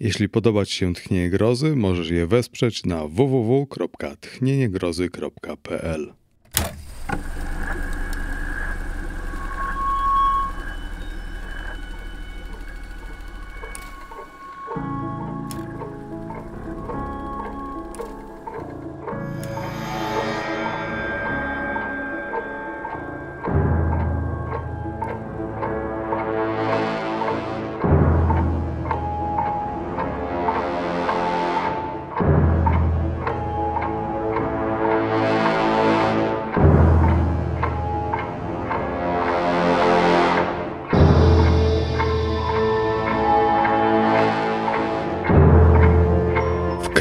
Jeśli podoba Ci się Tchnienie Grozy, możesz je wesprzeć na www.tchnieniegrozy.pl.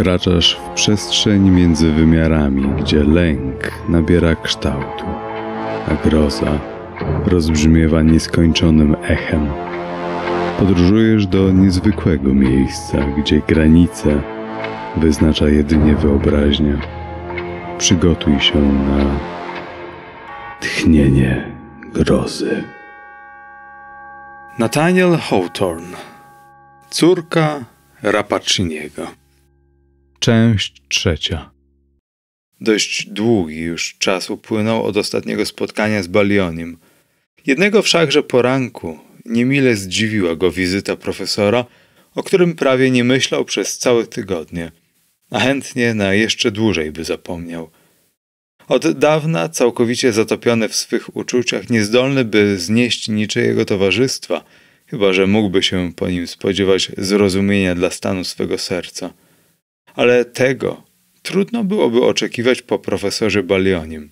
wkraczasz w przestrzeń między wymiarami, gdzie lęk nabiera kształtu, a groza rozbrzmiewa nieskończonym echem. Podróżujesz do niezwykłego miejsca, gdzie granice wyznacza jedynie wyobraźnia. Przygotuj się na tchnienie grozy. Nathaniel Hawthorne, córka Rapacciniego. Część trzecia. Dość długi już czas upłynął od ostatniego spotkania z Balionim. Jednego wszakże poranku niemile zdziwiła go wizyta profesora, o którym prawie nie myślał przez całe tygodnie, a chętnie na jeszcze dłużej by zapomniał. Od dawna, całkowicie zatopiony w swych uczuciach, niezdolny by znieść niczyjego towarzystwa, chyba że mógłby się po nim spodziewać zrozumienia dla stanu swego serca – ale tego trudno byłoby oczekiwać po profesorze Balionim.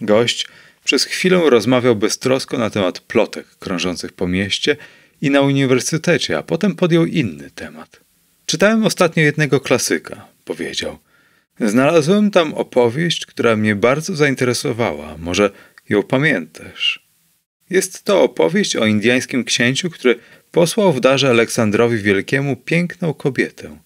Gość przez chwilę rozmawiał beztrosko na temat plotek krążących po mieście i na uniwersytecie, a potem podjął inny temat. Czytałem ostatnio jednego klasyka, powiedział. Znalazłem tam opowieść, która mnie bardzo zainteresowała. Może ją pamiętasz. Jest to opowieść o indiańskim księciu, który posłał w darze Aleksandrowi Wielkiemu piękną kobietę –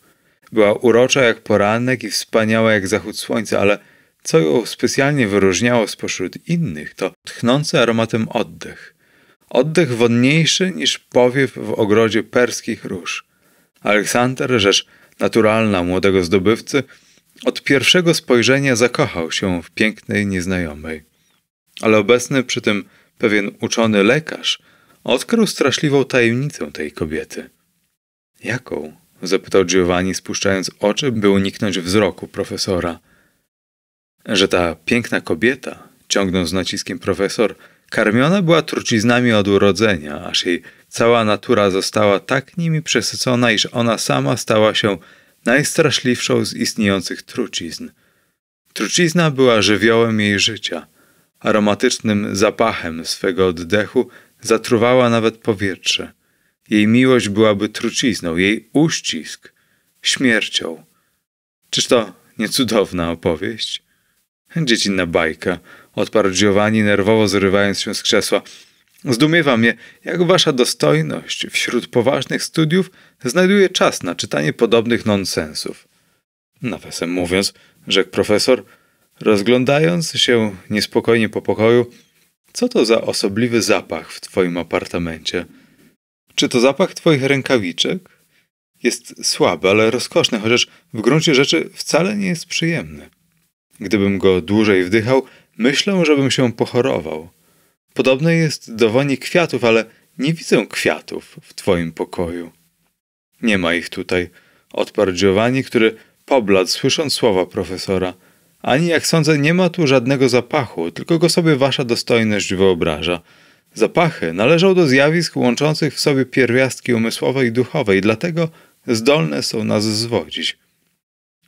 była urocza jak poranek i wspaniała jak zachód słońca, ale co ją specjalnie wyróżniało spośród innych, to tchnący aromatem oddech. Oddech wodniejszy niż powiew w ogrodzie perskich róż. Aleksander, rzecz naturalna młodego zdobywcy, od pierwszego spojrzenia zakochał się w pięknej nieznajomej. Ale obecny przy tym pewien uczony lekarz odkrył straszliwą tajemnicę tej kobiety. Jaką? zapytał Giovanni, spuszczając oczy, by uniknąć wzroku profesora. Że ta piękna kobieta, ciągnął z naciskiem profesor, karmiona była truciznami od urodzenia, aż jej cała natura została tak nimi przesycona, iż ona sama stała się najstraszliwszą z istniejących trucizn. Trucizna była żywiołem jej życia. Aromatycznym zapachem swego oddechu zatruwała nawet powietrze. Jej miłość byłaby trucizną, jej uścisk śmiercią. Czyż to nie cudowna opowieść? Dziecinna bajka, odparł Giovanni, nerwowo zrywając się z krzesła. Zdumiewa mnie, jak wasza dostojność wśród poważnych studiów znajduje czas na czytanie podobnych nonsensów. Nawiasem mówiąc, rzekł profesor, rozglądając się niespokojnie po pokoju, co to za osobliwy zapach w twoim apartamencie? Czy to zapach twoich rękawiczek? Jest słaby, ale rozkoszny, chociaż w gruncie rzeczy wcale nie jest przyjemny. Gdybym go dłużej wdychał, myślę, żebym się pochorował. Podobne jest do woni kwiatów, ale nie widzę kwiatów w twoim pokoju. Nie ma ich tutaj, odparł Giovanni, który pobladł, słysząc słowa profesora. Ani, jak sądzę, nie ma tu żadnego zapachu, tylko go sobie wasza dostojność wyobraża. Zapachy należą do zjawisk łączących w sobie pierwiastki umysłowe i duchowe i dlatego zdolne są nas zwodzić.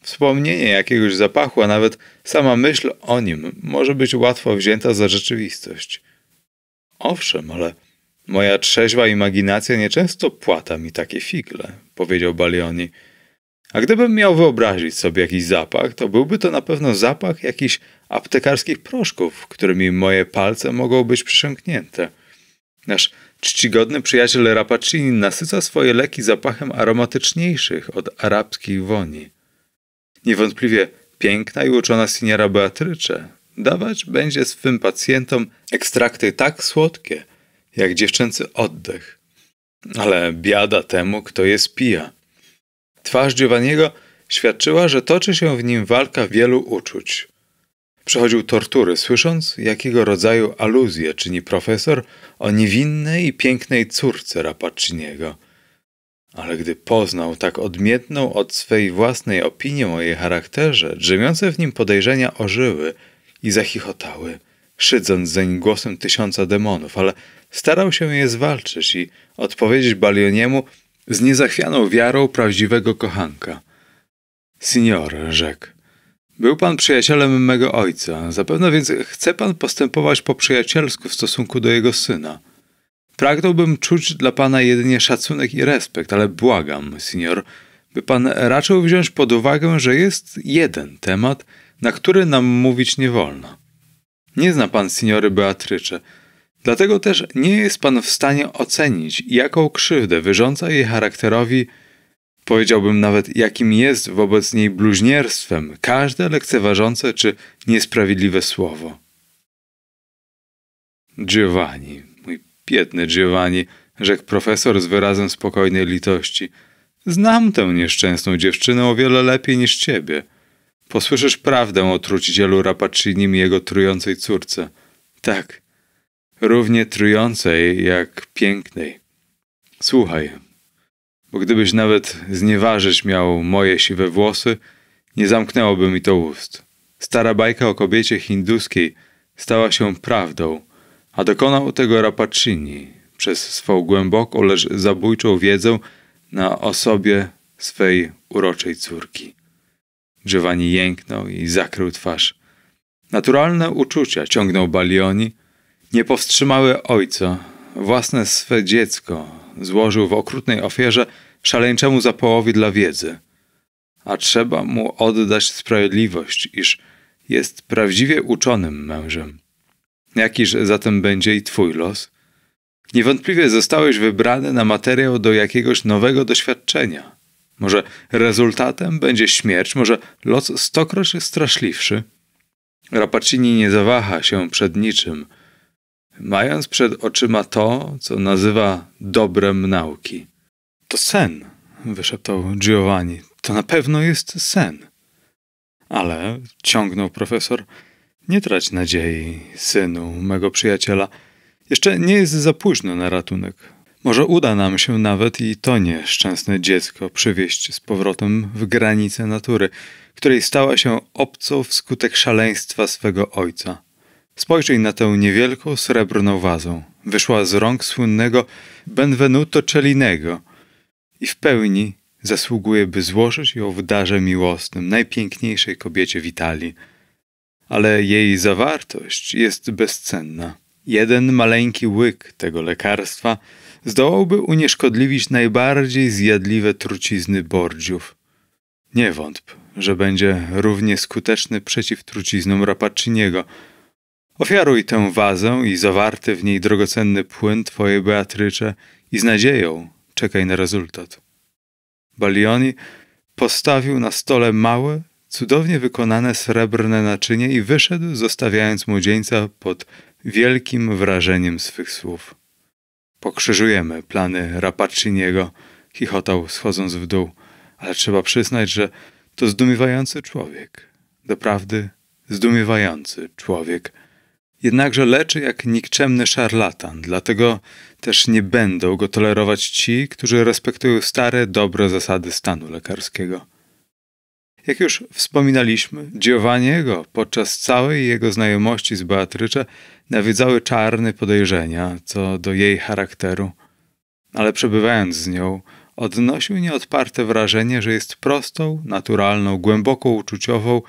Wspomnienie jakiegoś zapachu, a nawet sama myśl o nim może być łatwo wzięta za rzeczywistość. Owszem, ale moja trzeźwa imaginacja nieczęsto płata mi takie figle, powiedział Balioni. A gdybym miał wyobrazić sobie jakiś zapach, to byłby to na pewno zapach jakichś aptekarskich proszków, którymi moje palce mogą być przymknięte. Nasz czcigodny przyjaciel Rapacini nasyca swoje leki zapachem aromatyczniejszych od arabskich woni. Niewątpliwie piękna i uczona siniera Beatrycze dawać będzie swym pacjentom ekstrakty tak słodkie, jak dziewczęcy oddech. Ale biada temu, kto je spija. Twarz Giovanniego świadczyła, że toczy się w nim walka wielu uczuć. Przechodził tortury, słysząc, jakiego rodzaju aluzję czyni profesor o niewinnej i pięknej córce Rapacciniego. Ale gdy poznał tak odmienną od swej własnej opinii o jej charakterze, drzemiące w nim podejrzenia ożyły i zachichotały, szydząc zeń głosem tysiąca demonów, ale starał się je zwalczyć i odpowiedzieć Balioniemu z niezachwianą wiarą prawdziwego kochanka. Signor, rzekł, był pan przyjacielem mego ojca, zapewne więc chce pan postępować po przyjacielsku w stosunku do jego syna. Pragnąłbym czuć dla pana jedynie szacunek i respekt, ale błagam, senior, by pan raczył wziąć pod uwagę, że jest jeden temat, na który nam mówić nie wolno. Nie zna pan seniory Beatrycze, dlatego też nie jest pan w stanie ocenić, jaką krzywdę wyrządza jej charakterowi powiedziałbym nawet jakim jest wobec niej bluźnierstwem każde lekceważące czy niesprawiedliwe słowo. Giovanni, mój biedny Giovanni, rzekł profesor z wyrazem spokojnej litości. Znam tę nieszczęsną dziewczynę o wiele lepiej niż ciebie. Posłyszysz prawdę o trucicielu Rapaccinim i jego trującej córce. Tak, równie trującej jak pięknej. Słuchaj, bo gdybyś nawet znieważyć miał moje siwe włosy, nie zamknęłoby mi to ust. Stara bajka o kobiecie hinduskiej stała się prawdą, a dokonał tego Rapaccini przez swą głęboką, lecz zabójczą wiedzę na osobie swej uroczej córki. Giovanni jęknął i zakrył twarz. Naturalne uczucia, ciągnął Balioni, nie powstrzymały ojca. Własne swe dziecko złożył w okrutnej ofierze szaleńczemu zapałowi dla wiedzy, a trzeba mu oddać sprawiedliwość, iż jest prawdziwie uczonym mężem. Jakiż zatem będzie i twój los? Niewątpliwie zostałeś wybrany na materiał do jakiegoś nowego doświadczenia. Może rezultatem będzie śmierć, może los stokroć straszliwszy. Rapacini nie zawaha się przed niczym, mając przed oczyma to, co nazywa dobrem nauki. To sen, wyszeptał Giovanni. To na pewno jest sen. Ale, ciągnął profesor, nie trać nadziei, synu, mego przyjaciela. Jeszcze nie jest za późno na ratunek. Może uda nam się nawet i to nieszczęsne dziecko przywieźć z powrotem w granice natury, której stała się obcą wskutek szaleństwa swego ojca. Spojrzyj na tę niewielką srebrną wazę. Wyszła z rąk słynnego Benvenuto Cellinego, i w pełni zasługuje, by złożyć ją w darze miłosnym najpiękniejszej kobiecie w Italii. Ale jej zawartość jest bezcenna. Jeden maleńki łyk tego lekarstwa zdołałby unieszkodliwić najbardziej zjadliwe trucizny bordziów. Nie wątp, że będzie równie skuteczny przeciw truciznom Rapacciniego. Ofiaruj tę wazę i zawarty w niej drogocenny płyn twojej Beatrycze i z nadzieją, czekaj na rezultat. Balioni postawił na stole małe, cudownie wykonane srebrne naczynie i wyszedł, zostawiając młodzieńca pod wielkim wrażeniem swych słów. Pokrzyżujemy plany Rapacciniego, chichotał schodząc w dół, ale trzeba przyznać, że to zdumiewający człowiek. Doprawdy zdumiewający człowiek jednakże leczy jak nikczemny szarlatan, dlatego też nie będą go tolerować ci, którzy respektują stare, dobre zasady stanu lekarskiego. Jak już wspominaliśmy, Giovanniego podczas całej jego znajomości z Beatrycze nawiedzały czarne podejrzenia co do jej charakteru, ale przebywając z nią, odnosił nieodparte wrażenie, że jest prostą, naturalną, głęboko uczuciową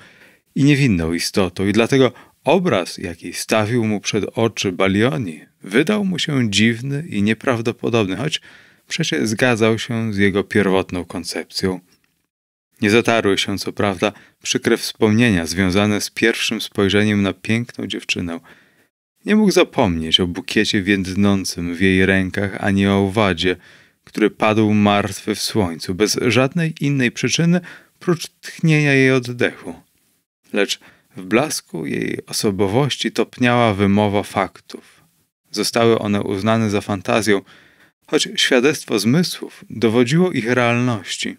i niewinną istotą i dlatego Obraz, jaki stawił mu przed oczy Balioni, wydał mu się dziwny i nieprawdopodobny, choć przecież zgadzał się z jego pierwotną koncepcją. Nie zatarły się, co prawda, przykre wspomnienia związane z pierwszym spojrzeniem na piękną dziewczynę. Nie mógł zapomnieć o bukiecie więdnącym w jej rękach, ani o owadzie, który padł martwy w słońcu, bez żadnej innej przyczyny, prócz tchnienia jej oddechu. Lecz w blasku jej osobowości topniała wymowa faktów. Zostały one uznane za fantazję, choć świadectwo zmysłów dowodziło ich realności.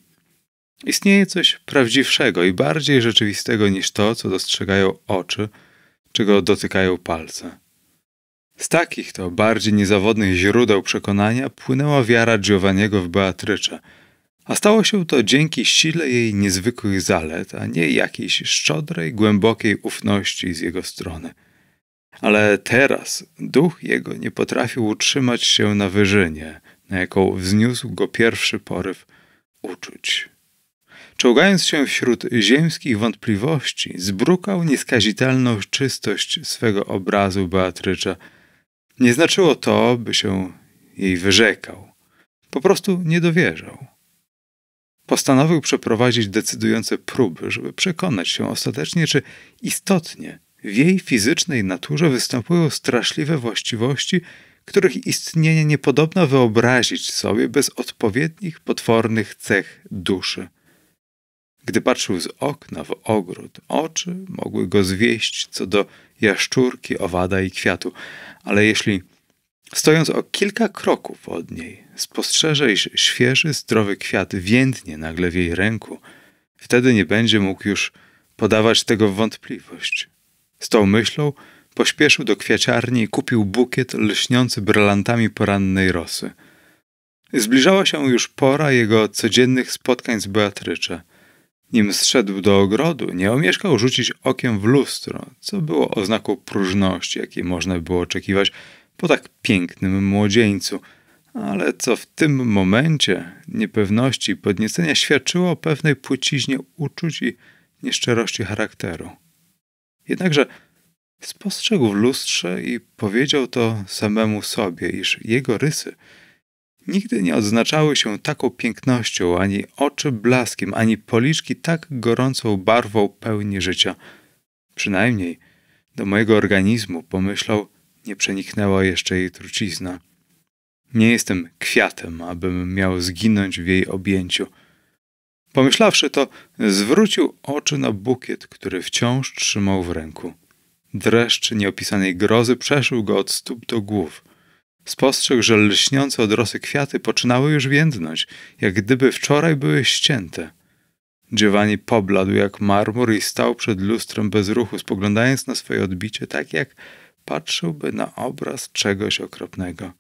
Istnieje coś prawdziwszego i bardziej rzeczywistego niż to, co dostrzegają oczy, czego dotykają palce. Z takich to bardziej niezawodnych źródeł przekonania płynęła wiara Giovanniego w Beatrycze – a stało się to dzięki sile jej niezwykłych zalet, a nie jakiejś szczodrej, głębokiej ufności z jego strony. Ale teraz duch jego nie potrafił utrzymać się na wyżynie, na jaką wzniósł go pierwszy poryw uczuć. Czołgając się wśród ziemskich wątpliwości, zbrukał nieskazitelną czystość swego obrazu Beatrycza. Nie znaczyło to, by się jej wyrzekał. Po prostu nie dowierzał postanowił przeprowadzić decydujące próby, żeby przekonać się ostatecznie, czy istotnie w jej fizycznej naturze występują straszliwe właściwości, których istnienie niepodobna wyobrazić sobie bez odpowiednich potwornych cech duszy. Gdy patrzył z okna w ogród, oczy mogły go zwieść co do jaszczurki, owada i kwiatu, ale jeśli Stojąc o kilka kroków od niej, spostrzeże, iż świeży, zdrowy kwiat więdnie nagle w jej ręku. Wtedy nie będzie mógł już podawać tego w wątpliwość. Z tą myślą pośpieszył do kwiaciarni i kupił bukiet lśniący brylantami porannej rosy. Zbliżała się już pora jego codziennych spotkań z Beatrycze. Nim zszedł do ogrodu, nie omieszkał rzucić okiem w lustro, co było oznaką próżności, jakiej można było oczekiwać po tak pięknym młodzieńcu, ale co w tym momencie niepewności i podniecenia świadczyło o pewnej płciźnie uczuć i nieszczerości charakteru. Jednakże spostrzegł w lustrze i powiedział to samemu sobie, iż jego rysy nigdy nie odznaczały się taką pięknością, ani oczy blaskiem, ani policzki tak gorącą barwą pełni życia. Przynajmniej do mojego organizmu pomyślał – nie przeniknęła jeszcze jej trucizna. Nie jestem kwiatem, abym miał zginąć w jej objęciu. Pomyślawszy to, zwrócił oczy na bukiet, który wciąż trzymał w ręku. Dreszcz nieopisanej grozy przeszył go od stóp do głów. Spostrzegł, że lśniące odrosy kwiaty poczynały już więdnąć, jak gdyby wczoraj były ścięte. Giovanni pobladł jak marmur i stał przed lustrem bez ruchu, spoglądając na swoje odbicie tak, jak patrzyłby na obraz czegoś okropnego.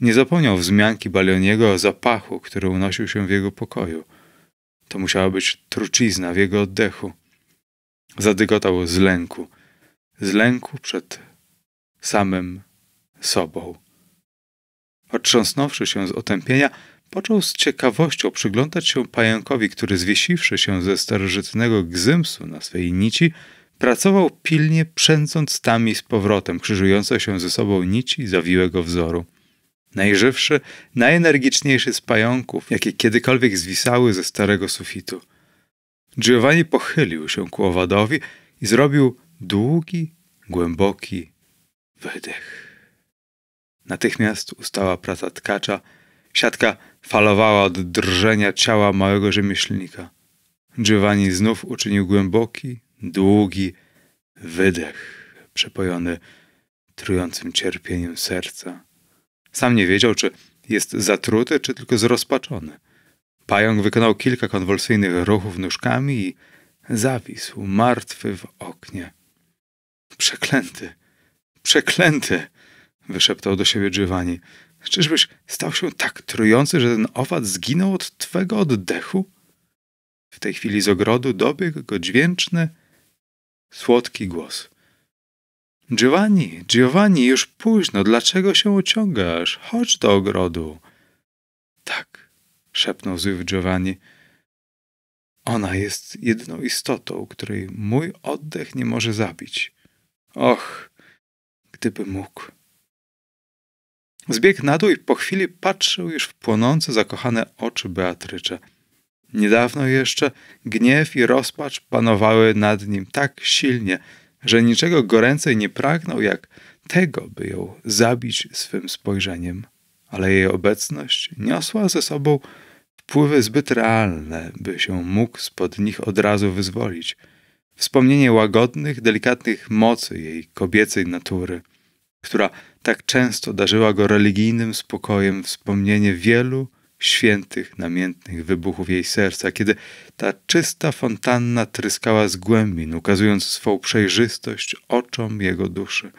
Nie zapomniał wzmianki Balioniego o zapachu, który unosił się w jego pokoju. To musiała być trucizna w jego oddechu. Zadygotał z lęku. Z lęku przed samym sobą. Otrząsnąwszy się z otępienia, począł z ciekawością przyglądać się pająkowi, który zwiesiwszy się ze starożytnego gzymsu na swej nici, Pracował pilnie, przędząc tam i z powrotem krzyżujące się ze sobą nici zawiłego wzoru. Najżywszy, najenergiczniejszy z pająków, jakie kiedykolwiek zwisały ze starego sufitu. Giovanni pochylił się ku owadowi i zrobił długi, głęboki wydech. Natychmiast ustała praca tkacza. Siatka falowała od drżenia ciała małego rzemieślnika. Giovanni znów uczynił głęboki, długi wydech, przepojony trującym cierpieniem serca. Sam nie wiedział, czy jest zatruty, czy tylko zrozpaczony. Pająk wykonał kilka konwulsyjnych ruchów nóżkami i zawisł, martwy w oknie. Przeklęty, przeklęty, wyszeptał do siebie Giovanni. Czyżbyś stał się tak trujący, że ten owad zginął od twego oddechu? W tej chwili z ogrodu dobiegł go dźwięczny, słodki głos. Giovanni, Giovanni, już późno, dlaczego się uciągasz? Chodź do ogrodu. Tak, szepnął zły Giovanni. Ona jest jedną istotą, której mój oddech nie może zabić. Och, gdyby mógł. Zbiegł na dół i po chwili patrzył już w płonące, zakochane oczy Beatrycze. Niedawno jeszcze gniew i rozpacz panowały nad nim tak silnie, że niczego goręcej nie pragnął, jak tego, by ją zabić swym spojrzeniem. Ale jej obecność niosła ze sobą wpływy zbyt realne, by się mógł spod nich od razu wyzwolić. Wspomnienie łagodnych, delikatnych mocy jej kobiecej natury, która tak często darzyła go religijnym spokojem, wspomnienie wielu, świętych, namiętnych wybuchów jej serca, kiedy ta czysta fontanna tryskała z głębin, ukazując swą przejrzystość oczom jego duszy.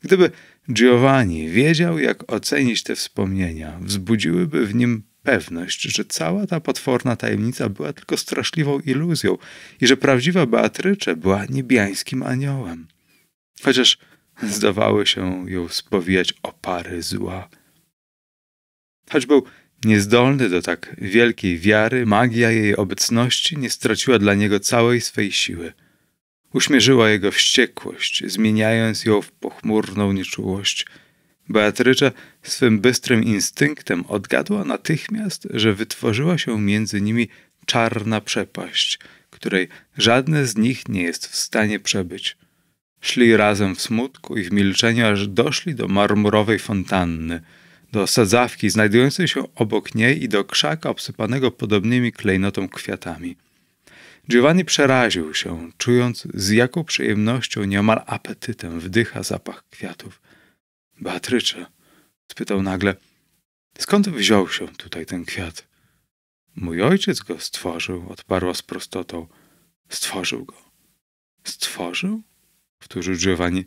Gdyby Giovanni wiedział, jak ocenić te wspomnienia, wzbudziłyby w nim pewność, że cała ta potworna tajemnica była tylko straszliwą iluzją i że prawdziwa Beatrycze była niebiańskim aniołem. Chociaż zdawały się ją spowijać opary zła. Choć był Niezdolny do tak wielkiej wiary, magia jej obecności nie straciła dla niego całej swej siły. Uśmierzyła jego wściekłość, zmieniając ją w pochmurną nieczułość. Beatrycza swym bystrym instynktem odgadła natychmiast, że wytworzyła się między nimi czarna przepaść, której żadne z nich nie jest w stanie przebyć. Szli razem w smutku i w milczeniu, aż doszli do marmurowej fontanny – do sadzawki znajdującej się obok niej i do krzaka obsypanego podobnymi klejnotą kwiatami. Giovanni przeraził się, czując z jaką przyjemnością, niemal apetytem wdycha zapach kwiatów. Beatrycze, spytał nagle, skąd wziął się tutaj ten kwiat? Mój ojciec go stworzył, odparła z prostotą. Stworzył go. Stworzył? Powtórzył Giovanni.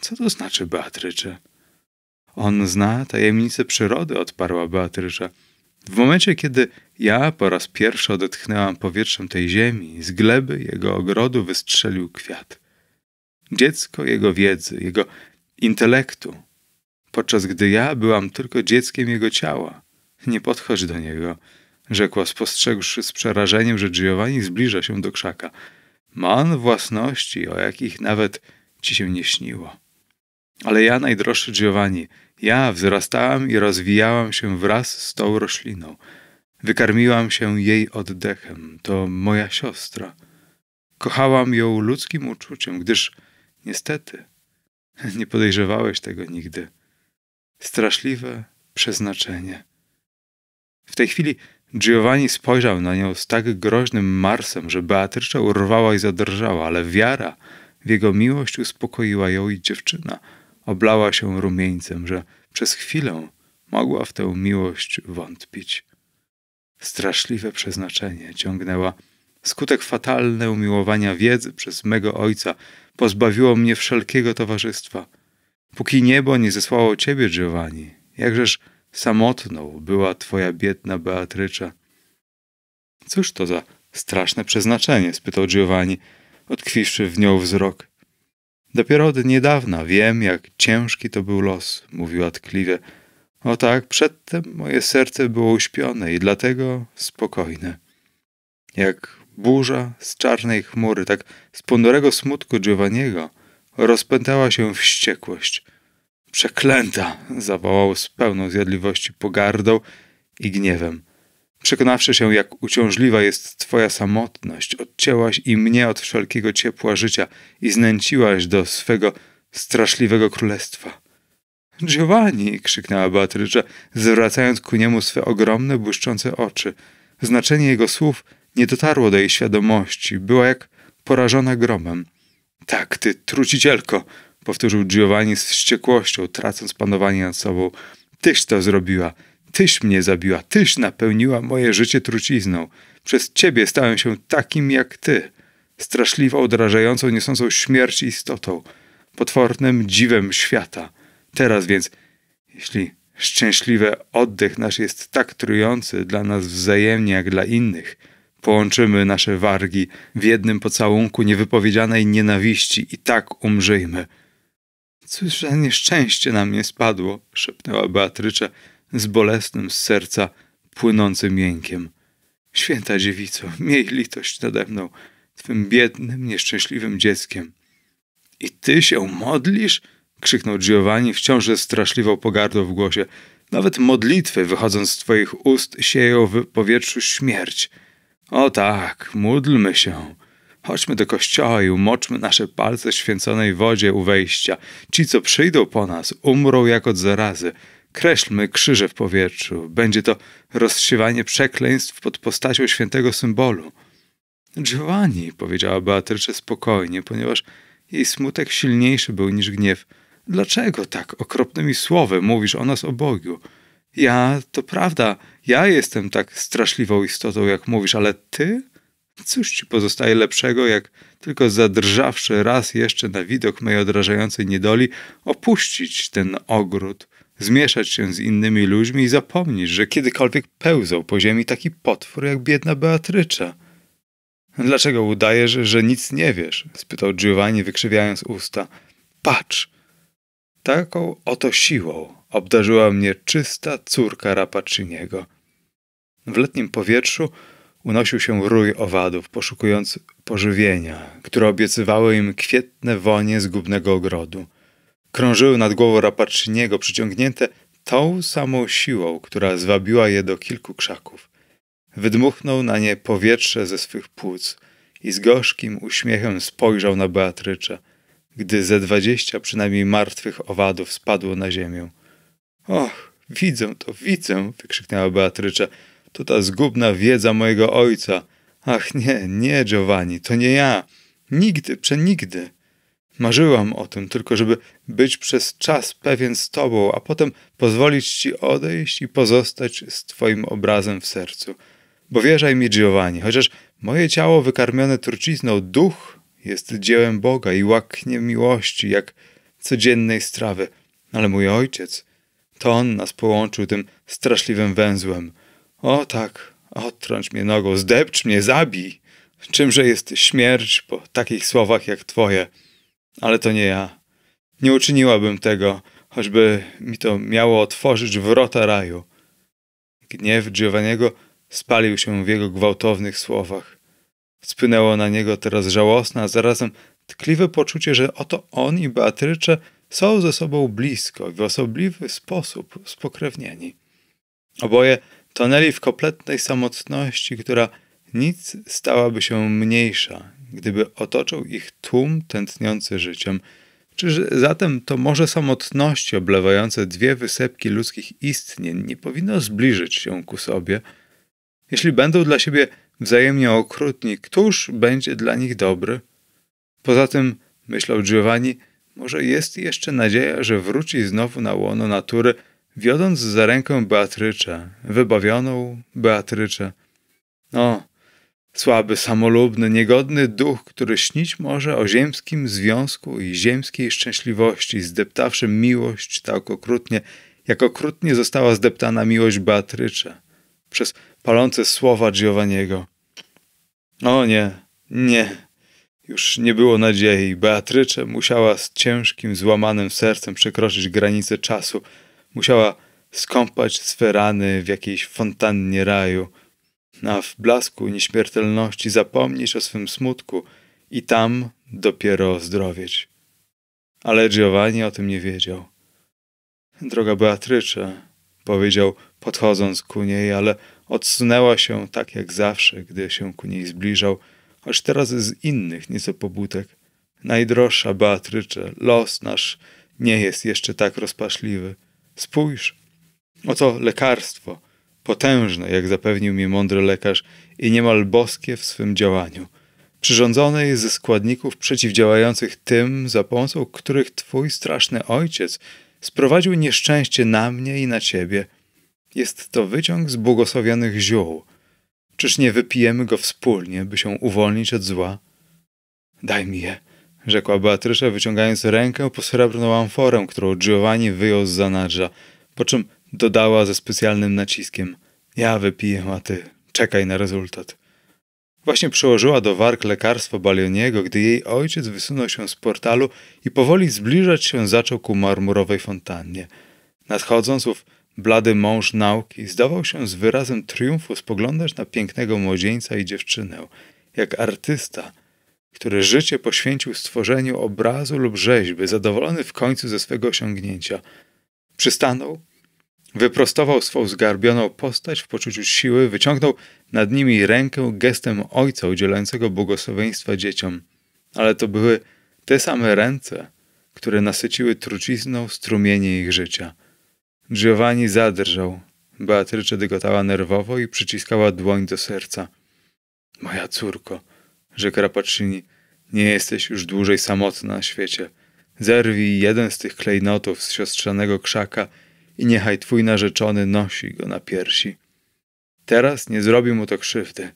Co to znaczy, Beatrycze? On zna tajemnice przyrody, odparła Beatrysza. W momencie, kiedy ja po raz pierwszy odetchnęłam powietrzem tej ziemi, z gleby jego ogrodu wystrzelił kwiat. Dziecko jego wiedzy, jego intelektu, podczas gdy ja byłam tylko dzieckiem jego ciała. Nie podchodź do niego, rzekła spostrzegłszy z przerażeniem, że Giovanni zbliża się do krzaka. Ma on własności, o jakich nawet ci się nie śniło. Ale ja, najdroższy Giovanni, ja wzrastałam i rozwijałam się wraz z tą rośliną. Wykarmiłam się jej oddechem. To moja siostra. Kochałam ją ludzkim uczuciem, gdyż niestety nie podejrzewałeś tego nigdy. Straszliwe przeznaczenie. W tej chwili Giovanni spojrzał na nią z tak groźnym marsem, że Beatrycza urwała i zadrżała, ale wiara w jego miłość uspokoiła ją i dziewczyna – oblała się rumieńcem, że przez chwilę mogła w tę miłość wątpić. Straszliwe przeznaczenie ciągnęła. Skutek fatalne umiłowania wiedzy przez mego ojca pozbawiło mnie wszelkiego towarzystwa. Póki niebo nie zesłało ciebie, Giovanni, jakżeż samotną była twoja biedna Beatrycza. Cóż to za straszne przeznaczenie? spytał Giovanni, odkwiwszy w nią wzrok. Dopiero od niedawna wiem, jak ciężki to był los, mówiła tkliwie. O tak, przedtem moje serce było uśpione i dlatego spokojne. Jak burza z czarnej chmury, tak z ponurego smutku Giovanniego, rozpętała się wściekłość. Przeklęta! zawołał z pełną zjadliwości pogardą i gniewem. Przekonawszy się, jak uciążliwa jest Twoja samotność, odcięłaś i mnie od wszelkiego ciepła życia i znęciłaś do swego straszliwego królestwa. Giovanni! krzyknęła Beatrycze, zwracając ku niemu swe ogromne, błyszczące oczy. Znaczenie jego słów nie dotarło do jej świadomości, była jak porażona gromem. Tak, ty trucicielko! powtórzył Giovanni z wściekłością, tracąc panowanie nad sobą. Tyś to zrobiła! Tyś mnie zabiła, tyś napełniła moje życie trucizną. Przez ciebie stałem się takim jak ty. Straszliwą, odrażającą, niosącą śmierć istotą. Potwornym dziwem świata. Teraz więc, jeśli szczęśliwy oddech nasz jest tak trujący dla nas wzajemnie jak dla innych, połączymy nasze wargi w jednym pocałunku niewypowiedzianej nienawiści i tak umrzyjmy. Cóż za nieszczęście na mnie spadło, szepnęła Beatrycza z bolesnym z serca płynącym jękiem. Święta dziewico, miej litość nade mną, twym biednym, nieszczęśliwym dzieckiem. I ty się modlisz? krzyknął Giovanni, wciąż ze straszliwą pogardą w głosie. Nawet modlitwy, wychodząc z twoich ust, sieją w powietrzu śmierć. O tak, módlmy się. Chodźmy do kościoła i umoczmy nasze palce święconej wodzie u wejścia. Ci, co przyjdą po nas, umrą jak od zarazy. Kreślmy krzyże w powietrzu. Będzie to rozsiewanie przekleństw pod postacią świętego symbolu. Giovanni, powiedziała Beatrycze spokojnie, ponieważ jej smutek silniejszy był niż gniew. Dlaczego tak okropnymi słowy mówisz o nas oboju? Ja, to prawda, ja jestem tak straszliwą istotą, jak mówisz, ale ty? Cóż ci pozostaje lepszego, jak tylko zadrżawszy raz jeszcze na widok mej odrażającej niedoli, opuścić ten ogród, zmieszać się z innymi ludźmi i zapomnieć, że kiedykolwiek pełzał po ziemi taki potwór jak biedna Beatrycza. Dlaczego udajesz, że nic nie wiesz? spytał Giovanni, wykrzywiając usta. Patrz! Taką oto siłą obdarzyła mnie czysta córka Rapaciniego. W letnim powietrzu unosił się rój owadów, poszukując pożywienia, które obiecywały im kwietne wonie zgubnego ogrodu krążyły nad głową Rapaczyniego, przyciągnięte tą samą siłą, która zwabiła je do kilku krzaków. Wydmuchnął na nie powietrze ze swych płuc i z gorzkim uśmiechem spojrzał na Beatrycza, gdy ze dwadzieścia przynajmniej martwych owadów spadło na ziemię. Och, widzę to, widzę, wykrzyknęła Beatrycza. To ta zgubna wiedza mojego ojca. Ach nie, nie, Giovanni, to nie ja. Nigdy, przenigdy. Marzyłam o tym, tylko żeby być przez czas pewien z tobą, a potem pozwolić ci odejść i pozostać z twoim obrazem w sercu. Bo wierzaj mi, Giovanni, chociaż moje ciało wykarmione trucizną, duch jest dziełem Boga i łaknie miłości, jak codziennej strawy. Ale mój ojciec, to on nas połączył tym straszliwym węzłem. O tak, odtrąć mnie nogą, zdepcz mnie, zabij. Czymże jest śmierć po takich słowach jak twoje? ale to nie ja. Nie uczyniłabym tego, choćby mi to miało otworzyć wrota raju. Gniew Giovanniego spalił się w jego gwałtownych słowach. Spłynęło na niego teraz żałosne, a zarazem tkliwe poczucie, że oto on i Beatrycze są ze sobą blisko w osobliwy sposób spokrewnieni. Oboje tonęli w kompletnej samotności, która nic stałaby się mniejsza gdyby otoczył ich tłum tętniący życiem. Czyż zatem to może samotności oblewające dwie wysepki ludzkich istnień nie powinno zbliżyć się ku sobie? Jeśli będą dla siebie wzajemnie okrutni, któż będzie dla nich dobry? Poza tym, myślał Giovanni, może jest jeszcze nadzieja, że wróci znowu na łono natury, wiodąc za rękę Beatrycze, wybawioną Beatrycze. No. Słaby, samolubny, niegodny duch, który śnić może o ziemskim związku i ziemskiej szczęśliwości, zdeptawszy miłość tak okrutnie, jak okrutnie została zdeptana miłość Beatrycza przez palące słowa Giovanniego. O nie, nie, już nie było nadziei. Beatrycze musiała z ciężkim, złamanym sercem przekroczyć granicę czasu. Musiała skąpać swe rany w jakiejś fontannie raju a w blasku nieśmiertelności zapomnisz o swym smutku i tam dopiero zdrowieć. Ale Giovanni o tym nie wiedział. Droga Beatrycze, powiedział, podchodząc ku niej, ale odsunęła się tak jak zawsze, gdy się ku niej zbliżał, choć teraz z innych nieco pobudek. Najdroższa Beatrycze, los nasz nie jest jeszcze tak rozpaczliwy. Spójrz, oto lekarstwo – potężne, jak zapewnił mi mądry lekarz, i niemal boskie w swym działaniu. Przyrządzone jest ze składników przeciwdziałających tym, za pomocą których twój straszny ojciec sprowadził nieszczęście na mnie i na ciebie. Jest to wyciąg z błogosławionych ziół. Czyż nie wypijemy go wspólnie, by się uwolnić od zła? Daj mi je, rzekła Beatrysza, wyciągając rękę po srebrną amforę, którą Giovanni wyjął z zanadrza, po czym Dodała ze specjalnym naciskiem. Ja wypiję, a ty czekaj na rezultat. Właśnie przyłożyła do warg lekarstwo Balioniego, gdy jej ojciec wysunął się z portalu i powoli zbliżać się zaczął ku marmurowej fontannie. Nadchodząc ów blady mąż nauki zdawał się z wyrazem triumfu spoglądać na pięknego młodzieńca i dziewczynę, jak artysta, który życie poświęcił stworzeniu obrazu lub rzeźby, zadowolony w końcu ze swego osiągnięcia. Przystanął Wyprostował swą zgarbioną postać w poczuciu siły, wyciągnął nad nimi rękę gestem ojca udzielającego błogosławieństwa dzieciom. Ale to były te same ręce, które nasyciły trucizną strumienie ich życia. Giovanni zadrżał. Beatrycze dygotała nerwowo i przyciskała dłoń do serca. Moja córko, rzekł Rapaccini, nie jesteś już dłużej samotna na świecie. Zerwij jeden z tych klejnotów z siostrzanego krzaka – i niechaj twój narzeczony nosi go na piersi. Teraz nie zrobi mu to krzywdy.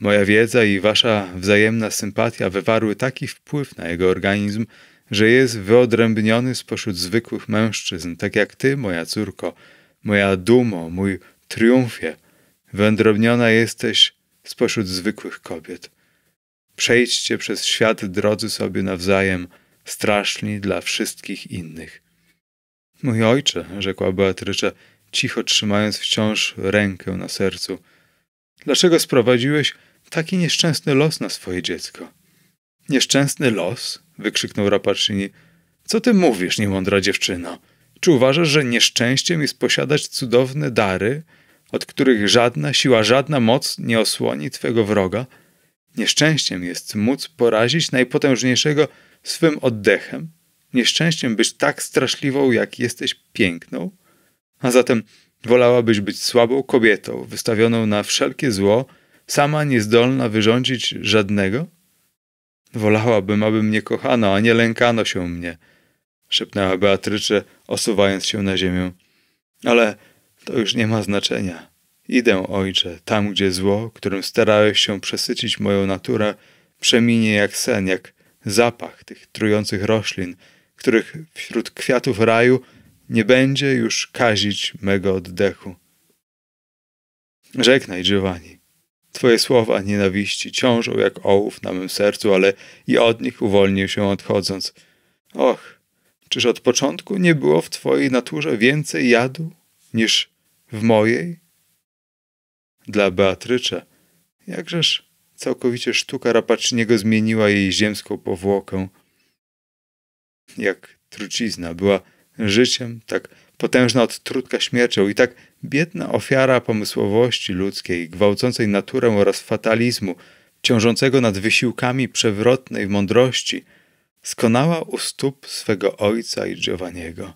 Moja wiedza i wasza wzajemna sympatia wywarły taki wpływ na jego organizm, że jest wyodrębniony spośród zwykłych mężczyzn, tak jak ty, moja córko, moja dumo, mój triumfie. Wyodrębniona jesteś spośród zwykłych kobiet. Przejdźcie przez świat drodzy sobie nawzajem, straszni dla wszystkich innych. Mój ojcze, rzekła Beatrycza cicho trzymając wciąż rękę na sercu, dlaczego sprowadziłeś taki nieszczęsny los na swoje dziecko? Nieszczęsny los? wykrzyknął Rapaczini. Co ty mówisz, niemądra dziewczyno? Czy uważasz, że nieszczęściem jest posiadać cudowne dary, od których żadna siła, żadna moc nie osłoni twego wroga? Nieszczęściem jest móc porazić najpotężniejszego swym oddechem, nieszczęściem być tak straszliwą, jak jesteś piękną? A zatem wolałabyś być słabą kobietą, wystawioną na wszelkie zło, sama niezdolna wyrządzić żadnego? Wolałabym, aby mnie kochano, a nie lękano się mnie, szepnęła Beatrycze, osuwając się na ziemię. Ale to już nie ma znaczenia. Idę, ojcze, tam gdzie zło, którym starałeś się przesycić moją naturę, przeminie jak sen, jak zapach tych trujących roślin, których wśród kwiatów raju nie będzie już kazić mego oddechu. Żegnaj, Giovanni. Twoje słowa nienawiści ciążą jak ołów na mym sercu, ale i od nich uwolnił się odchodząc. Och, czyż od początku nie było w twojej naturze więcej jadu niż w mojej? Dla Beatrycze, jakżeż całkowicie sztuka Rapaczniego zmieniła jej ziemską powłokę – jak trucizna, była życiem, tak potężna odtrutka śmiercią i tak biedna ofiara pomysłowości ludzkiej, gwałcącej naturę oraz fatalizmu, ciążącego nad wysiłkami przewrotnej mądrości, skonała u stóp swego ojca i Giovanniego.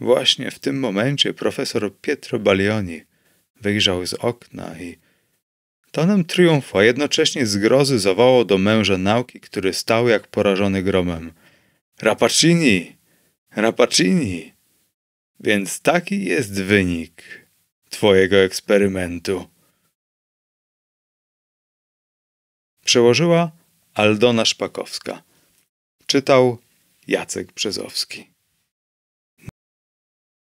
Właśnie w tym momencie profesor Pietro Balioni wyjrzał z okna i tonem triumfu, a jednocześnie zgrozy zawołał do męża nauki, który stał jak porażony gromem – Rapacini! Rapacini! Więc taki jest wynik twojego eksperymentu. Przełożyła Aldona Szpakowska. Czytał Jacek Brzezowski.